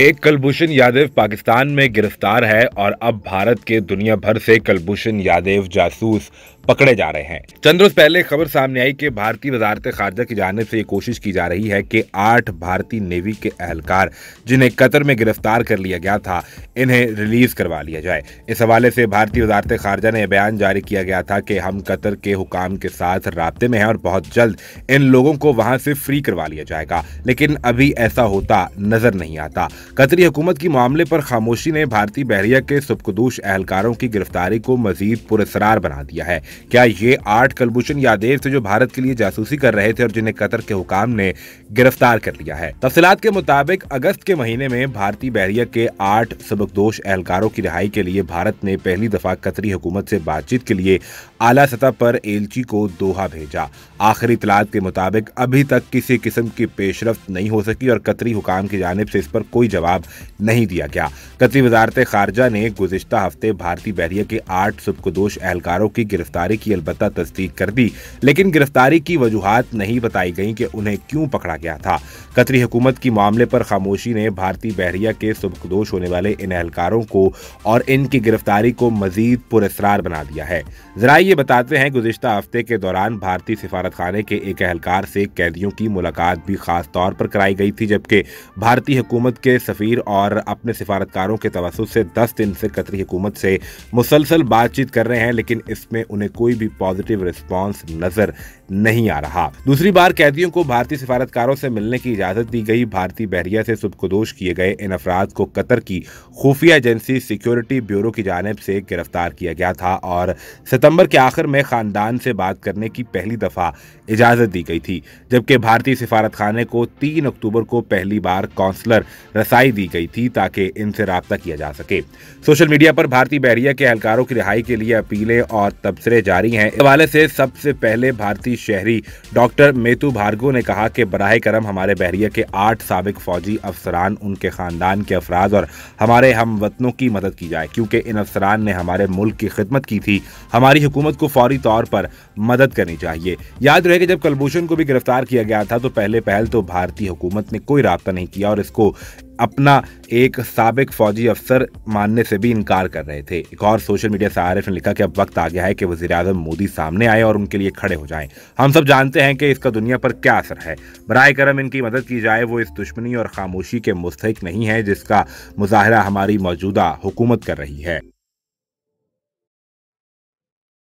एक कलभूषण यादव पाकिस्तान में गिरफ्तार है और अब भारत के दुनिया भर से कलभूषण यादव जासूस पकड़े जा रहे हैं चंद रोज पहले खबर सामने आई कि भारतीय वजारत खारजा की जानब से ये कोशिश की जा रही है कि आठ भारतीय नेवी के अहलकार जिन्हें कतर में गिरफ्तार कर लिया गया था इन्हें रिलीज करवा लिया जाए इस हवाले से भारतीय वजारत खारजा ने बयान जारी किया गया था कि हम कतर के हुकाम के साथ रबते में हैं और बहुत जल्द इन लोगों को वहां से फ्री करवा लिया जाएगा लेकिन अभी ऐसा होता नजर नहीं आता कतरी हुकूमत की मामले पर खामोशी ने भारतीय बहरिया के सुबकदोश एहलकारों की गिरफ्तारी को मजीद पुरसरार बना दिया है क्या ये आठ कलभूषण यादेव थे जो भारत के लिए जासूसी कर रहे थे और जिन्हें कतर के हुकाम ने गिरफ्तार कर लिया है तफसलात के मुताबिक अगस्त के महीने में भारतीय बहरिया के आठ सबकदोश एहलकारों की रिहाई के लिए भारत ने पहली दफा कतरी हुकूमत से बातचीत के लिए आला सतह पर एलची को दोहा भेजा आखिरी इतलात के मुताबिक अभी तक किसी किस्म की पेशरफ नहीं हो सकी और कतरी हुकाम की जानब से इस पर कोई जवाब नहीं दिया गया कतरी वजारत खारजा ने गुजशत हफ्ते भारतीय बहरिया के आठ सुबकदोश एहलकारों की गिरफ्तारी की अलबत् तस्दीक कर दी लेकिन गिरफ्तारी की वजूहत नहीं बताई गई कि उन्हें क्यों पकड़ा गया था कतरी हुकूमत की मामले पर खामोशी ने भारतीय बहरिया के सुबकदोश होने वाले इन एहलकारों को और इनकी गिरफ्तारी को मजीद पुरस्कार बना दिया है जरा ये बताते हैं गुजशत हफ्ते के दौरान भारतीय सिफारत खाने के एक एहलकार से कैदियों की मुलाकात भी खास तौर पर कराई गई थी जबकि भारतीय हुकूमत के सफीर और अपने सिफारतकारों के तवसत से दस दिन से कतरी हुकूमत से मुसलसल बातचीत कर रहे हैं लेकिन इसमें उन्हें कोई भी पॉजिटिव रिस्पॉन्स नजर नहीं आ रहा दूसरी बार कैदियों को भारतीय सिफारतकारों से मिलने की इजाज़त दी गई भारतीय बहरिया से सुबकदोश किए गए इन अफराद को कतर की खुफिया एजेंसी सिक्योरिटी ब्यूरो की जानब से गिरफ्तार किया गया था और सितंबर के आखिर में ख़ानदान से बात करने की पहली दफ़ा इजाज़त दी गई थी जबकि भारतीय सिफारतखाने को तीन अक्टूबर को पहली बार काउंसलर रसाई दी गई थी ताकि इनसे रबता किया जा सके सोशल मीडिया पर भारतीय बहरिया के एहलकारों की रिहाई के लिए अपीलें और तबसरे जारी हैं इस हवाले से सबसे पहले भारतीय शहरी डॉक्टर मेतु भार्गो ने कहा कि बरह करम हमारे बहरिया के आठ सबक फौजी अफसरान उनके ख़ानदान के अफराज और हमारे हम वतनों की मदद की जाए क्योंकि इन अफसरान ने हमारे मुल्क की खिदमत की थी हमारी हुकूमत को फौरी तौर पर मदद करनी चाहिए याद रहे कि जब कलभूषण को भी गिरफ्तार किया गया था तो पहले पहल तो भारतीय हुकूमत ने कोई रबता नहीं किया और इसको अपना एक सबक फौजी अफसर मानने से भी इनकार कर रहे थे एक और सोशल मीडिया से ने लिखा कि अब वक्त आ गया है कि वजी अजम मोदी सामने आए और उनके लिए खड़े हो जाए हम सब जानते हैं कि इसका दुनिया पर क्या असर है बर करम इनकी मदद की जाए वो इस दुश्मनी और खामोशी के मुस्तक नहीं है जिसका मुजाहरा हमारी मौजूदा हुकूमत कर रही है